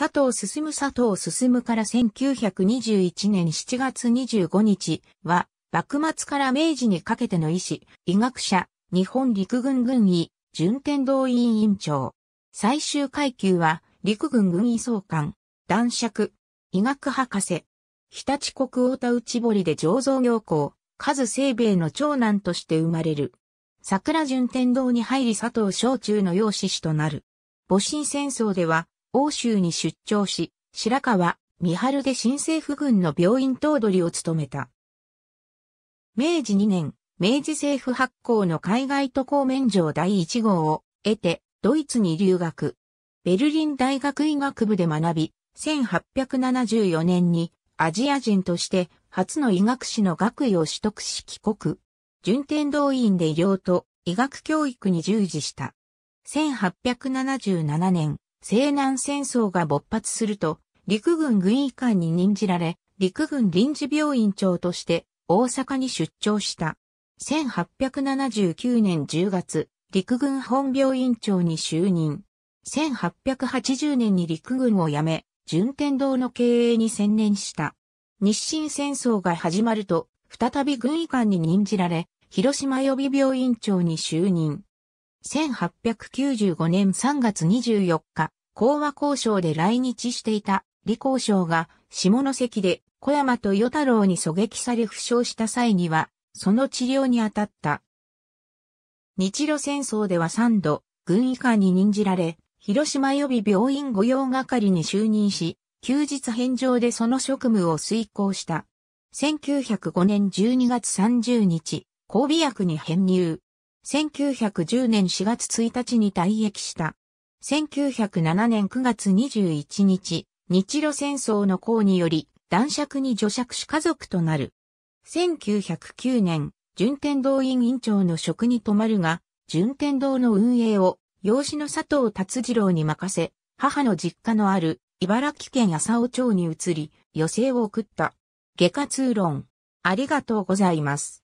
佐藤進佐藤進から1921年7月25日は、幕末から明治にかけての医師、医学者、日本陸軍軍医、順天堂委員長。最終階級は、陸軍軍医総監、男爵、医学博士。日立国大田内堀で醸造業校、数清兵衛の長男として生まれる。桜順天堂に入り佐藤小中の養子師となる。戊辰戦争では、欧州に出張し、白川、三春で新政府軍の病院頭取を務めた。明治2年、明治政府発行の海外渡航免状第1号を得て、ドイツに留学。ベルリン大学医学部で学び、1874年にアジア人として初の医学士の学位を取得し帰国。順天堂院で医療と医学教育に従事した。1877年、西南戦争が勃発すると、陸軍軍医官に任じられ、陸軍臨時病院長として大阪に出張した。1879年10月、陸軍本病院長に就任。1880年に陸軍を辞め、順天堂の経営に専念した。日清戦争が始まると、再び軍医官に任じられ、広島予備病院長に就任。1895年3月24日、講和交渉で来日していた李交渉が下関で小山と与太郎に狙撃され負傷した際には、その治療に当たった。日露戦争では3度、軍医官に任じられ、広島予備病院御用係に就任し、休日返上でその職務を遂行した。1905年12月30日、交尾役に編入。1910年4月1日に退役した。1907年9月21日、日露戦争の功により、男爵に女爵主家族となる。1909年、順天堂院院長の職に泊まるが、順天堂の運営を、養子の佐藤達次郎に任せ、母の実家のある、茨城県浅尾町に移り、余生を送った。外科通論。ありがとうございます。